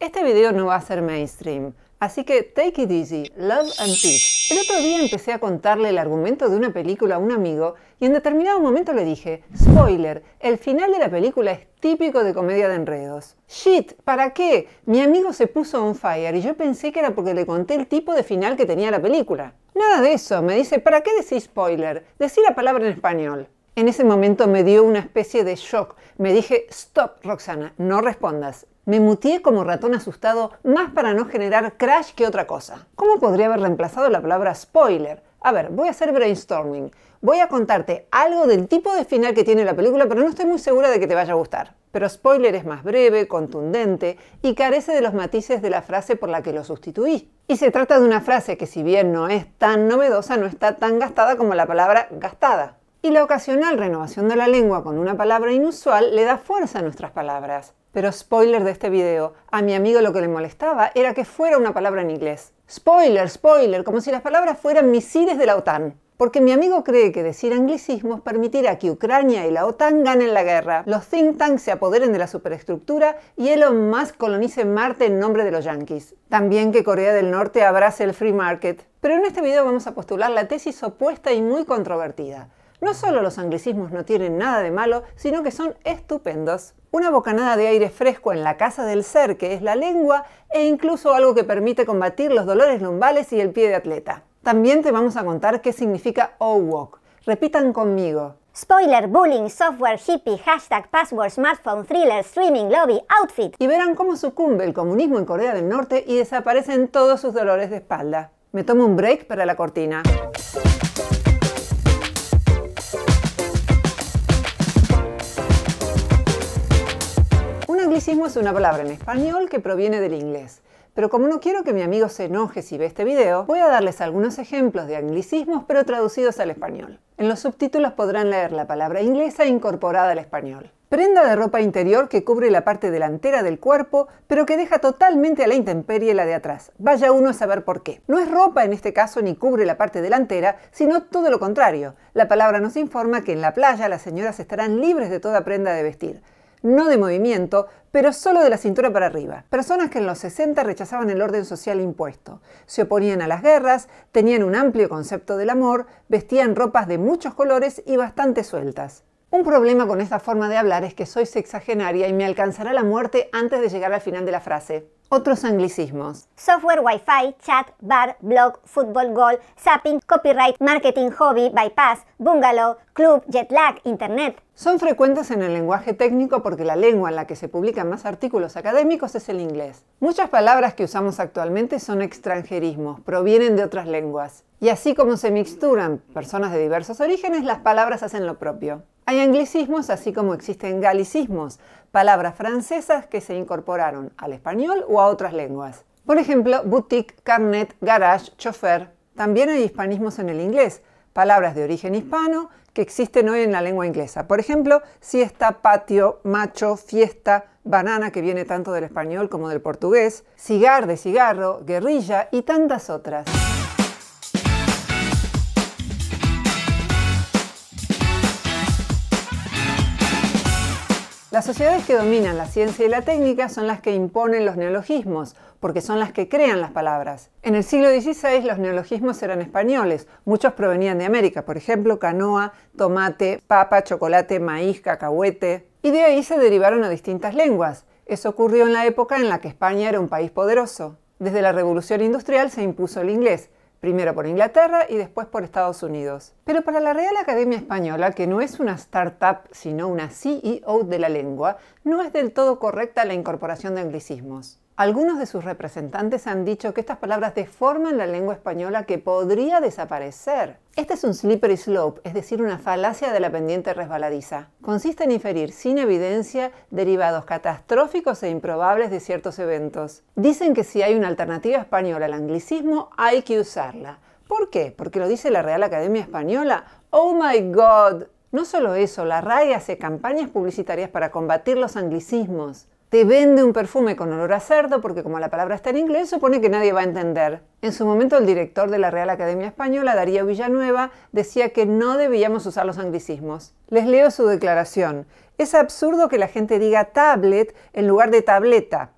Este video no va a ser mainstream, así que take it easy, love and peace. El otro día empecé a contarle el argumento de una película a un amigo y en determinado momento le dije, spoiler, el final de la película es típico de comedia de enredos. Shit, ¿para qué? Mi amigo se puso on fire y yo pensé que era porque le conté el tipo de final que tenía la película. Nada de eso, me dice, ¿para qué decís spoiler? Decí la palabra en español. En ese momento me dio una especie de shock. Me dije, stop, Roxana, no respondas. Me mutié como ratón asustado más para no generar crash que otra cosa. ¿Cómo podría haber reemplazado la palabra spoiler? A ver, voy a hacer brainstorming. Voy a contarte algo del tipo de final que tiene la película, pero no estoy muy segura de que te vaya a gustar. Pero spoiler es más breve, contundente y carece de los matices de la frase por la que lo sustituí. Y se trata de una frase que si bien no es tan novedosa, no está tan gastada como la palabra gastada. Y la ocasional renovación de la lengua con una palabra inusual le da fuerza a nuestras palabras. Pero spoiler de este video, a mi amigo lo que le molestaba era que fuera una palabra en inglés. Spoiler, spoiler, como si las palabras fueran misiles de la OTAN. Porque mi amigo cree que decir anglicismos permitirá que Ucrania y la OTAN ganen la guerra, los think tanks se apoderen de la superestructura y Elon Musk colonice Marte en nombre de los yankees. También que Corea del Norte abrace el free market. Pero en este video vamos a postular la tesis opuesta y muy controvertida. No solo los anglicismos no tienen nada de malo, sino que son estupendos. Una bocanada de aire fresco en la casa del ser, que es la lengua, e incluso algo que permite combatir los dolores lumbares y el pie de atleta. También te vamos a contar qué significa walk. Repitan conmigo. Spoiler, bullying, software, hippie, hashtag, password, smartphone, thriller, streaming, lobby, outfit. Y verán cómo sucumbe el comunismo en Corea del Norte y desaparecen todos sus dolores de espalda. Me tomo un break para la cortina. Anglicismo es una palabra en español que proviene del inglés. Pero como no quiero que mi amigo se enoje si ve este video, voy a darles algunos ejemplos de anglicismos pero traducidos al español. En los subtítulos podrán leer la palabra inglesa incorporada al español. Prenda de ropa interior que cubre la parte delantera del cuerpo, pero que deja totalmente a la intemperie la de atrás. Vaya uno a saber por qué. No es ropa en este caso ni cubre la parte delantera, sino todo lo contrario. La palabra nos informa que en la playa las señoras estarán libres de toda prenda de vestir no de movimiento, pero solo de la cintura para arriba. Personas que en los 60 rechazaban el orden social impuesto, se oponían a las guerras, tenían un amplio concepto del amor, vestían ropas de muchos colores y bastante sueltas. Un problema con esta forma de hablar es que soy sexagenaria y me alcanzará la muerte antes de llegar al final de la frase. Otros anglicismos. Software, Wi-Fi, chat, bar, blog, fútbol, gol, zapping, copyright, marketing, hobby, bypass, bungalow, club, jet lag, internet. Son frecuentes en el lenguaje técnico porque la lengua en la que se publican más artículos académicos es el inglés. Muchas palabras que usamos actualmente son extranjerismos, provienen de otras lenguas. Y así como se mixturan personas de diversos orígenes, las palabras hacen lo propio. Hay anglicismos así como existen galicismos, palabras francesas que se incorporaron al español o a otras lenguas. Por ejemplo, boutique, carnet, garage, chofer. También hay hispanismos en el inglés, palabras de origen hispano que existen hoy en la lengua inglesa. Por ejemplo, siesta, patio, macho, fiesta, banana, que viene tanto del español como del portugués, cigar de cigarro, guerrilla y tantas otras. Las sociedades que dominan la ciencia y la técnica son las que imponen los neologismos, porque son las que crean las palabras. En el siglo XVI los neologismos eran españoles, muchos provenían de América, por ejemplo, canoa, tomate, papa, chocolate, maíz, cacahuete, y de ahí se derivaron a distintas lenguas. Eso ocurrió en la época en la que España era un país poderoso. Desde la Revolución Industrial se impuso el inglés, primero por Inglaterra y después por Estados Unidos. Pero para la Real Academia Española, que no es una startup sino una CEO de la lengua, no es del todo correcta la incorporación de anglicismos. Algunos de sus representantes han dicho que estas palabras deforman la lengua española que podría desaparecer. Este es un slippery slope, es decir, una falacia de la pendiente resbaladiza. Consiste en inferir sin evidencia derivados catastróficos e improbables de ciertos eventos. Dicen que si hay una alternativa española al anglicismo, hay que usarla. ¿Por qué? Porque lo dice la Real Academia Española. ¡Oh my God! No solo eso, la RAE hace campañas publicitarias para combatir los anglicismos te vende un perfume con olor a cerdo, porque como la palabra está en inglés, supone que nadie va a entender. En su momento el director de la Real Academia Española, Darío Villanueva, decía que no debíamos usar los anglicismos. Les leo su declaración. Es absurdo que la gente diga tablet en lugar de tableta.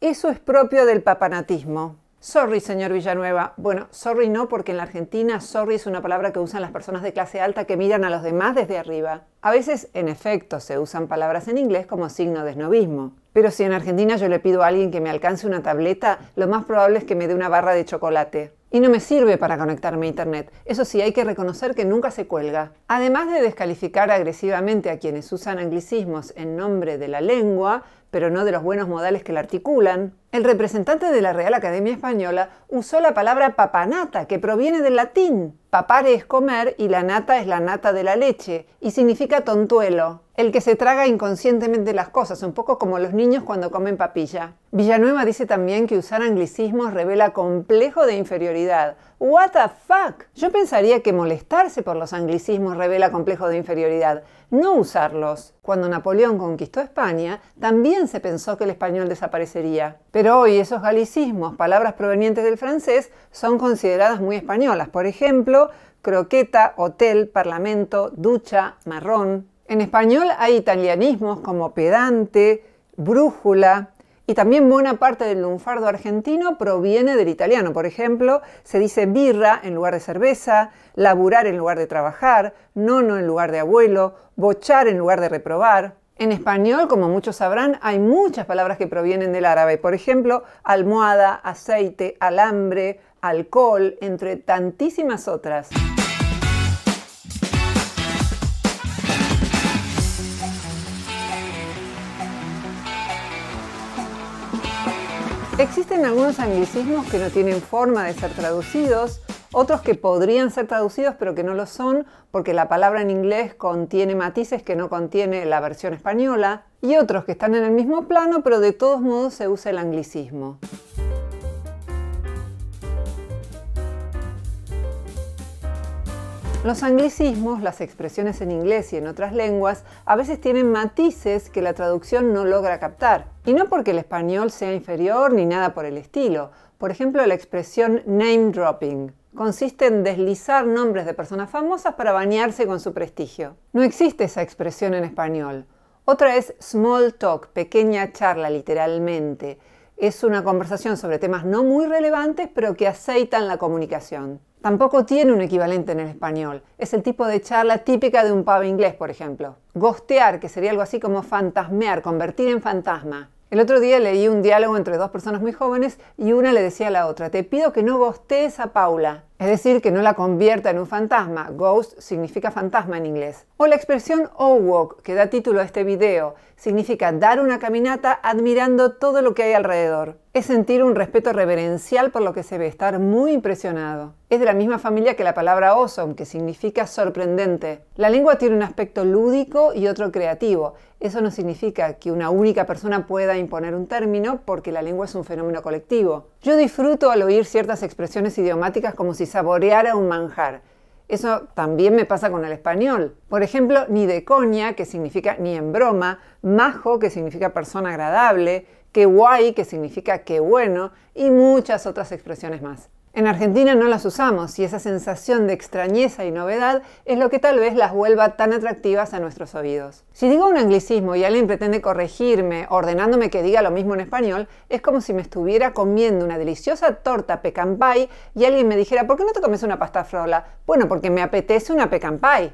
Eso es propio del papanatismo. Sorry, señor Villanueva. Bueno, sorry no, porque en la Argentina sorry es una palabra que usan las personas de clase alta que miran a los demás desde arriba. A veces, en efecto, se usan palabras en inglés como signo de snobismo. Pero si en Argentina yo le pido a alguien que me alcance una tableta, lo más probable es que me dé una barra de chocolate. Y no me sirve para conectarme a Internet. Eso sí, hay que reconocer que nunca se cuelga. Además de descalificar agresivamente a quienes usan anglicismos en nombre de la lengua, pero no de los buenos modales que la articulan, el representante de la Real Academia Española usó la palabra papanata, que proviene del latín. Papare es comer y la nata es la nata de la leche, y significa tontuelo, el que se traga inconscientemente las cosas, un poco como los niños cuando comen papilla. Villanueva dice también que usar anglicismos revela complejo de inferioridad. What the fuck? Yo pensaría que molestarse por los anglicismos revela complejo de inferioridad, no usarlos. Cuando Napoleón conquistó España, también se pensó que el español desaparecería. Pero hoy esos galicismos, palabras provenientes del francés, son consideradas muy españolas. Por ejemplo, croqueta, hotel, parlamento, ducha, marrón. En español hay italianismos como pedante, brújula, y también buena parte del lunfardo argentino proviene del italiano. Por ejemplo, se dice birra en lugar de cerveza, laburar en lugar de trabajar, nono en lugar de abuelo, bochar en lugar de reprobar. En español, como muchos sabrán, hay muchas palabras que provienen del árabe. Por ejemplo, almohada, aceite, alambre, alcohol, entre tantísimas otras. Existen algunos anglicismos que no tienen forma de ser traducidos otros que podrían ser traducidos pero que no lo son porque la palabra en inglés contiene matices que no contiene la versión española, y otros que están en el mismo plano pero de todos modos se usa el anglicismo. Los anglicismos, las expresiones en inglés y en otras lenguas, a veces tienen matices que la traducción no logra captar. Y no porque el español sea inferior ni nada por el estilo. Por ejemplo, la expresión name dropping consiste en deslizar nombres de personas famosas para bañarse con su prestigio. No existe esa expresión en español. Otra es small talk, pequeña charla literalmente. Es una conversación sobre temas no muy relevantes pero que aceitan la comunicación. Tampoco tiene un equivalente en el español. Es el tipo de charla típica de un pub inglés, por ejemplo. Gostear, que sería algo así como fantasmear, convertir en fantasma. El otro día leí un diálogo entre dos personas muy jóvenes y una le decía a la otra, te pido que no bostees a Paula es decir, que no la convierta en un fantasma. Ghost significa fantasma en inglés. O la expresión O oh, walk, que da título a este video, significa dar una caminata admirando todo lo que hay alrededor. Es sentir un respeto reverencial por lo que se ve, estar muy impresionado. Es de la misma familia que la palabra awesome, que significa sorprendente. La lengua tiene un aspecto lúdico y otro creativo. Eso no significa que una única persona pueda imponer un término, porque la lengua es un fenómeno colectivo. Yo disfruto al oír ciertas expresiones idiomáticas como si saborear a un manjar. Eso también me pasa con el español. Por ejemplo, ni de coña, que significa ni en broma, majo, que significa persona agradable, que guay, que significa que bueno, y muchas otras expresiones más. En Argentina no las usamos y esa sensación de extrañeza y novedad es lo que tal vez las vuelva tan atractivas a nuestros oídos. Si digo un anglicismo y alguien pretende corregirme ordenándome que diga lo mismo en español, es como si me estuviera comiendo una deliciosa torta pecan pie y alguien me dijera, ¿por qué no te comes una pasta frola? Bueno, porque me apetece una pecan pie.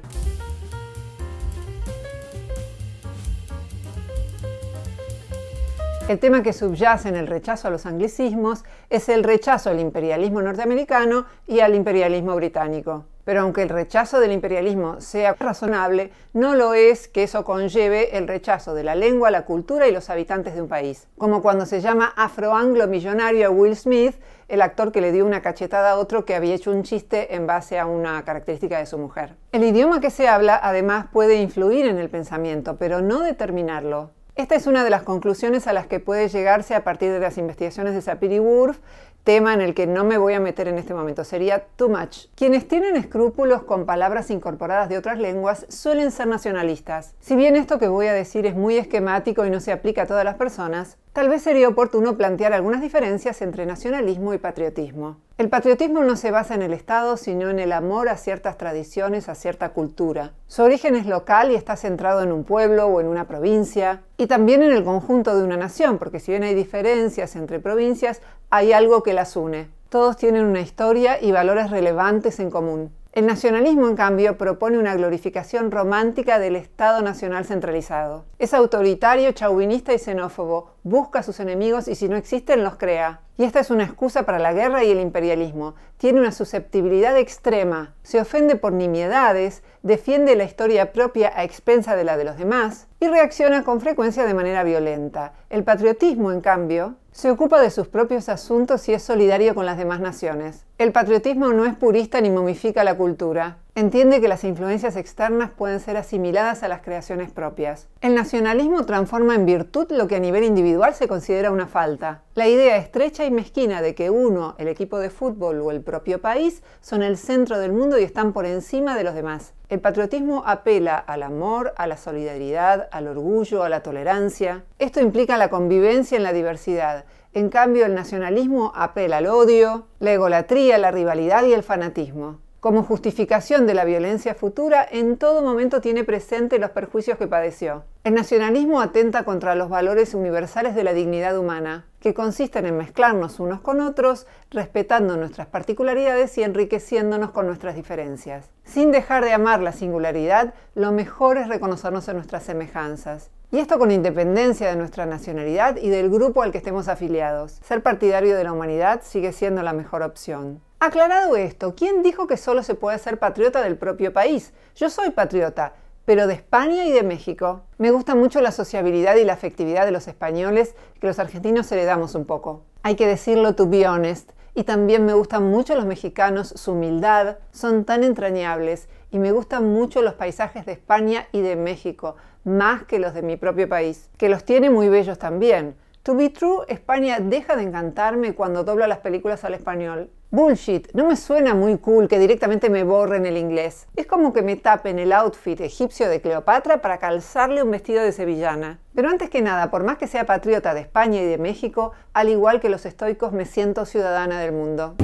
El tema que subyace en el rechazo a los anglicismos es el rechazo al imperialismo norteamericano y al imperialismo británico. Pero aunque el rechazo del imperialismo sea razonable, no lo es que eso conlleve el rechazo de la lengua, la cultura y los habitantes de un país. Como cuando se llama afro-anglo millonario a Will Smith, el actor que le dio una cachetada a otro que había hecho un chiste en base a una característica de su mujer. El idioma que se habla además puede influir en el pensamiento, pero no determinarlo. Esta es una de las conclusiones a las que puede llegarse a partir de las investigaciones de Sapir y Wurf, tema en el que no me voy a meter en este momento, sería too much. Quienes tienen escrúpulos con palabras incorporadas de otras lenguas suelen ser nacionalistas. Si bien esto que voy a decir es muy esquemático y no se aplica a todas las personas, Tal vez sería oportuno plantear algunas diferencias entre nacionalismo y patriotismo. El patriotismo no se basa en el Estado, sino en el amor a ciertas tradiciones, a cierta cultura. Su origen es local y está centrado en un pueblo o en una provincia, y también en el conjunto de una nación, porque si bien hay diferencias entre provincias, hay algo que las une. Todos tienen una historia y valores relevantes en común. El nacionalismo, en cambio, propone una glorificación romántica del Estado nacional centralizado. Es autoritario, chauvinista y xenófobo, busca a sus enemigos y si no existen los crea. Y esta es una excusa para la guerra y el imperialismo. Tiene una susceptibilidad extrema, se ofende por nimiedades, defiende la historia propia a expensa de la de los demás y reacciona con frecuencia de manera violenta. El patriotismo, en cambio, se ocupa de sus propios asuntos y es solidario con las demás naciones. El patriotismo no es purista ni momifica la cultura. Entiende que las influencias externas pueden ser asimiladas a las creaciones propias. El nacionalismo transforma en virtud lo que a nivel individual se considera una falta. La idea estrecha y mezquina de que uno, el equipo de fútbol o el propio país son el centro del mundo y están por encima de los demás. El patriotismo apela al amor, a la solidaridad, al orgullo, a la tolerancia. Esto implica la convivencia en la diversidad en cambio, el nacionalismo apela al odio, la egolatría, la rivalidad y el fanatismo. Como justificación de la violencia futura, en todo momento tiene presente los perjuicios que padeció. El nacionalismo atenta contra los valores universales de la dignidad humana, que consisten en mezclarnos unos con otros, respetando nuestras particularidades y enriqueciéndonos con nuestras diferencias. Sin dejar de amar la singularidad, lo mejor es reconocernos en nuestras semejanzas y esto con independencia de nuestra nacionalidad y del grupo al que estemos afiliados. Ser partidario de la humanidad sigue siendo la mejor opción. Aclarado esto, ¿quién dijo que solo se puede ser patriota del propio país? Yo soy patriota, pero de España y de México. Me gusta mucho la sociabilidad y la afectividad de los españoles que los argentinos heredamos un poco. Hay que decirlo to be honest, y también me gustan mucho los mexicanos, su humildad, son tan entrañables y me gustan mucho los paisajes de España y de México, más que los de mi propio país, que los tiene muy bellos también To be true, España deja de encantarme cuando dobla las películas al español. Bullshit, no me suena muy cool que directamente me borren el inglés. Es como que me tapen el outfit egipcio de Cleopatra para calzarle un vestido de sevillana. Pero antes que nada, por más que sea patriota de España y de México, al igual que los estoicos me siento ciudadana del mundo.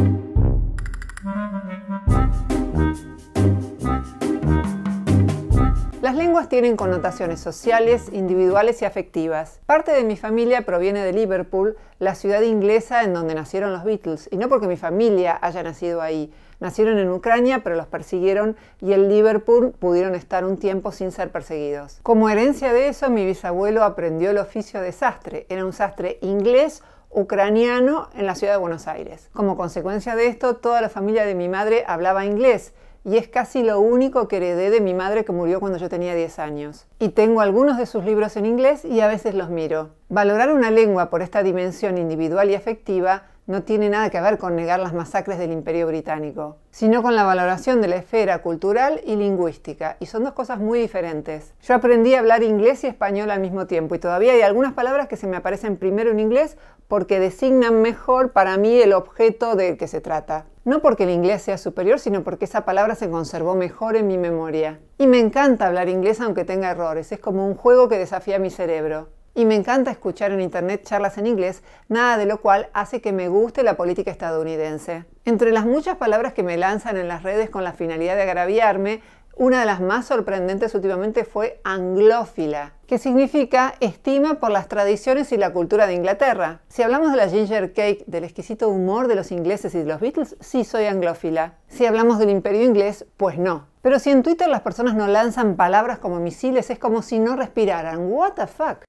Las lenguas tienen connotaciones sociales, individuales y afectivas. Parte de mi familia proviene de Liverpool, la ciudad inglesa en donde nacieron los Beatles, y no porque mi familia haya nacido ahí. Nacieron en Ucrania, pero los persiguieron y en Liverpool pudieron estar un tiempo sin ser perseguidos. Como herencia de eso, mi bisabuelo aprendió el oficio de sastre. Era un sastre inglés ucraniano en la ciudad de Buenos Aires. Como consecuencia de esto, toda la familia de mi madre hablaba inglés y es casi lo único que heredé de mi madre que murió cuando yo tenía 10 años. Y tengo algunos de sus libros en inglés y a veces los miro. Valorar una lengua por esta dimensión individual y afectiva no tiene nada que ver con negar las masacres del imperio británico, sino con la valoración de la esfera cultural y lingüística, y son dos cosas muy diferentes. Yo aprendí a hablar inglés y español al mismo tiempo, y todavía hay algunas palabras que se me aparecen primero en inglés porque designan mejor para mí el objeto del que se trata no porque el inglés sea superior, sino porque esa palabra se conservó mejor en mi memoria. Y me encanta hablar inglés aunque tenga errores, es como un juego que desafía mi cerebro. Y me encanta escuchar en Internet charlas en inglés, nada de lo cual hace que me guste la política estadounidense. Entre las muchas palabras que me lanzan en las redes con la finalidad de agraviarme, una de las más sorprendentes últimamente fue anglófila, que significa estima por las tradiciones y la cultura de Inglaterra. Si hablamos de la ginger cake, del exquisito humor de los ingleses y de los Beatles, sí soy anglófila. Si hablamos del imperio inglés, pues no. Pero si en Twitter las personas no lanzan palabras como misiles, es como si no respiraran. What the fuck?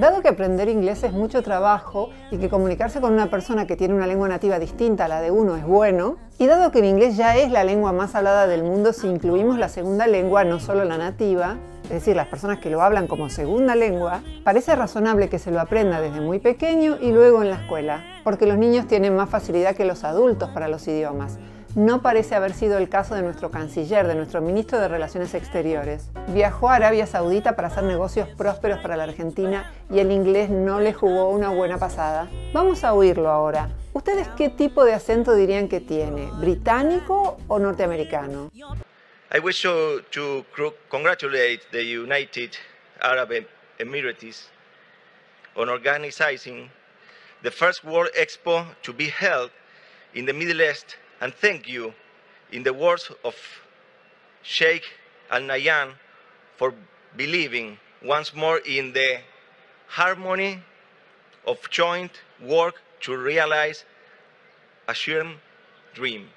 Dado que aprender inglés es mucho trabajo y que comunicarse con una persona que tiene una lengua nativa distinta a la de uno es bueno, y dado que el inglés ya es la lengua más hablada del mundo si incluimos la segunda lengua, no solo la nativa, es decir, las personas que lo hablan como segunda lengua, parece razonable que se lo aprenda desde muy pequeño y luego en la escuela, porque los niños tienen más facilidad que los adultos para los idiomas no parece haber sido el caso de nuestro canciller, de nuestro ministro de Relaciones Exteriores. Viajó a Arabia Saudita para hacer negocios prósperos para la Argentina y el inglés no le jugó una buena pasada. Vamos a oírlo ahora. ¿Ustedes qué tipo de acento dirían que tiene? ¿Británico o norteamericano? I wish congratulate the United Arab Emirates on organizing the first World Expo to be held in the Middle East And thank you, in the words of Sheikh Al Nayan, for believing once more in the harmony of joint work to realize a shared dream.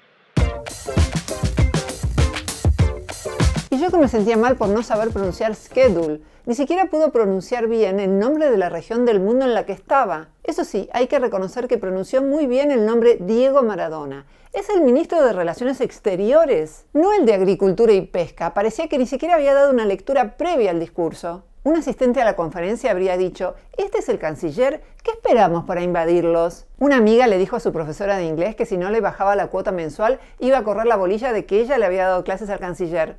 Y yo que me sentía mal por no saber pronunciar schedule. Ni siquiera pudo pronunciar bien el nombre de la región del mundo en la que estaba. Eso sí, hay que reconocer que pronunció muy bien el nombre Diego Maradona. Es el ministro de Relaciones Exteriores, no el de Agricultura y Pesca. Parecía que ni siquiera había dado una lectura previa al discurso. Un asistente a la conferencia habría dicho, este es el canciller, ¿qué esperamos para invadirlos? Una amiga le dijo a su profesora de inglés que si no le bajaba la cuota mensual iba a correr la bolilla de que ella le había dado clases al canciller.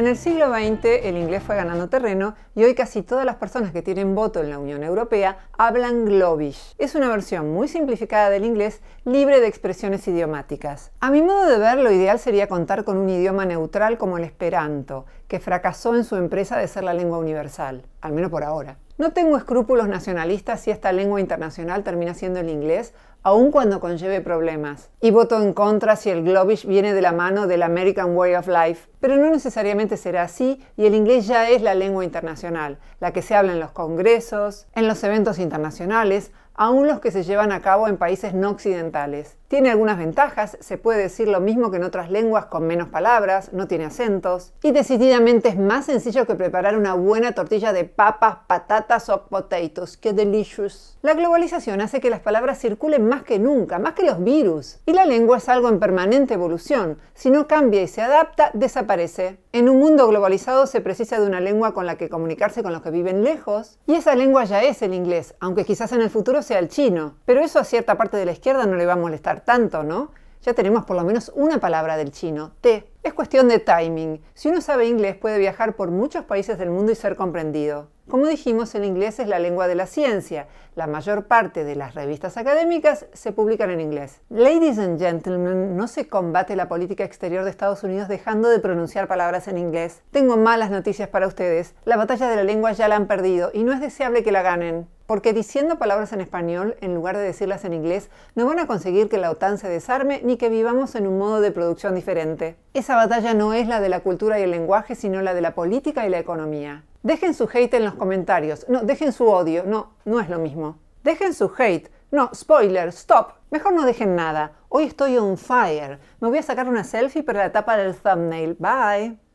En el siglo XX el inglés fue ganando terreno y hoy casi todas las personas que tienen voto en la Unión Europea hablan globish. Es una versión muy simplificada del inglés libre de expresiones idiomáticas. A mi modo de ver, lo ideal sería contar con un idioma neutral como el esperanto, que fracasó en su empresa de ser la lengua universal, al menos por ahora. No tengo escrúpulos nacionalistas si esta lengua internacional termina siendo el inglés aun cuando conlleve problemas. Y voto en contra si el globish viene de la mano del American Way of Life, pero no necesariamente será así y el inglés ya es la lengua internacional, la que se habla en los congresos, en los eventos internacionales, aún los que se llevan a cabo en países no occidentales. Tiene algunas ventajas, se puede decir lo mismo que en otras lenguas con menos palabras, no tiene acentos, y decididamente es más sencillo que preparar una buena tortilla de papas, patatas o potatoes. que delicious! La globalización hace que las palabras circulen más que nunca, más que los virus, y la lengua es algo en permanente evolución. Si no cambia y se adapta, desaparece. En un mundo globalizado se precisa de una lengua con la que comunicarse con los que viven lejos, y esa lengua ya es el inglés, aunque quizás en el futuro se al chino, pero eso a cierta parte de la izquierda no le va a molestar tanto, ¿no? Ya tenemos por lo menos una palabra del chino, té. Es cuestión de timing. Si uno sabe inglés puede viajar por muchos países del mundo y ser comprendido. Como dijimos, el inglés es la lengua de la ciencia. La mayor parte de las revistas académicas se publican en inglés. Ladies and gentlemen, no se combate la política exterior de Estados Unidos dejando de pronunciar palabras en inglés. Tengo malas noticias para ustedes. La batalla de la lengua ya la han perdido y no es deseable que la ganen. Porque diciendo palabras en español, en lugar de decirlas en inglés, no van a conseguir que la OTAN se desarme ni que vivamos en un modo de producción diferente. Esa batalla no es la de la cultura y el lenguaje, sino la de la política y la economía. Dejen su hate en los comentarios. No, dejen su odio. No, no es lo mismo. Dejen su hate. No, spoiler, stop. Mejor no dejen nada. Hoy estoy on fire. Me voy a sacar una selfie para la tapa del thumbnail. Bye.